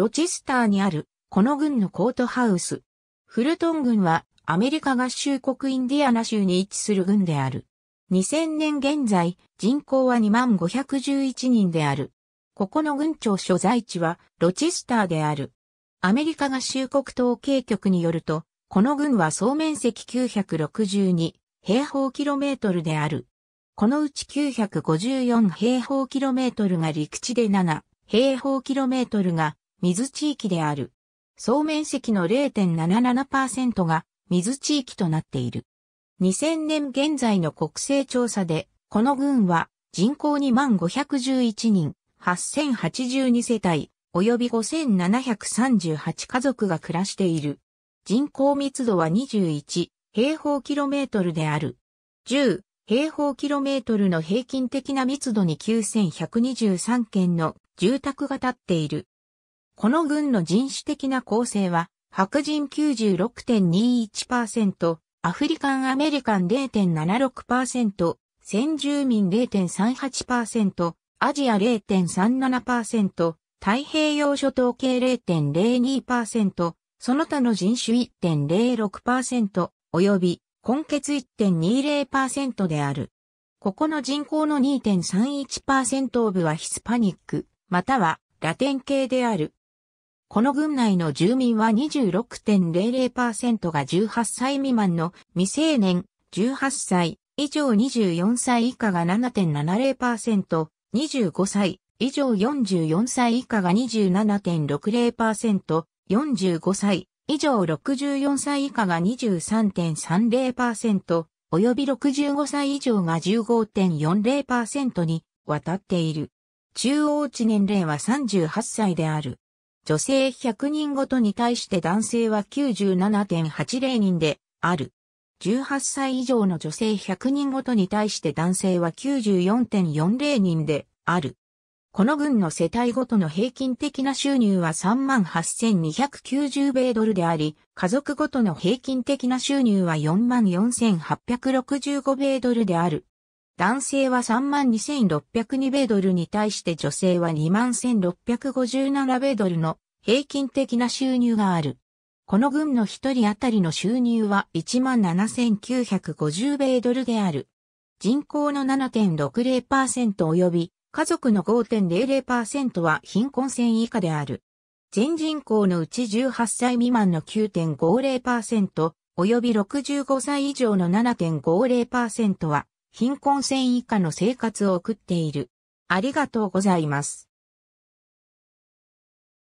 ロチスターにある、この郡のコートハウス。フルトン郡は、アメリカ合衆国インディアナ州に位置する郡である。2000年現在、人口は2511万人である。ここの郡庁所在地は、ロチスターである。アメリカ合衆国統計局によると、この郡は総面積962平方キロメートルである。このうち954平方キロメートルが陸地で7平方キロメートルが水地域である。総面積の0.77%が水地域となっている。2000年現在の国勢調査で、この群は人口2万511人、8082世帯、及び5738家族が暮らしている。人口密度は21平方キロメートルである。10平方キロメートルの平均的な密度に9123件の住宅が建っている。この軍の人種的な構成は、白人96.21%、アフリカンアメリカン0.76%、先住民0.38%、アジア0.37%、太平洋諸島系0.02%、その他の人種1.06%、及び、根血1.20%である。ここの人口の2.31%オブはヒスパニック、またはラテン系である。この郡内の住民は26.00%が18歳未満の未成年、18歳以上24歳以下が7.70%、25歳以上44歳以下が27.60%、45歳以上64歳以下が23.30%、及び65歳以上が15.40%にわたっている。中央値年齢は38歳である。女性100人ごとに対して男性は97.80人である。18歳以上の女性100人ごとに対して男性は94.40人である。この群の世帯ごとの平均的な収入は38,290米ドルであり、家族ごとの平均的な収入は44,865米ドルである。男性は32,602米ドルに対して女性は21,657米ドルの平均的な収入がある。この軍の一人当たりの収入は17,950米ドルである。人口の7.60%及び家族の5.00%は貧困線以下である。全人口のうち18歳未満の9.50%及び65歳以上の7.50%は貧困線以下の生活を送っている。ありがとうございます。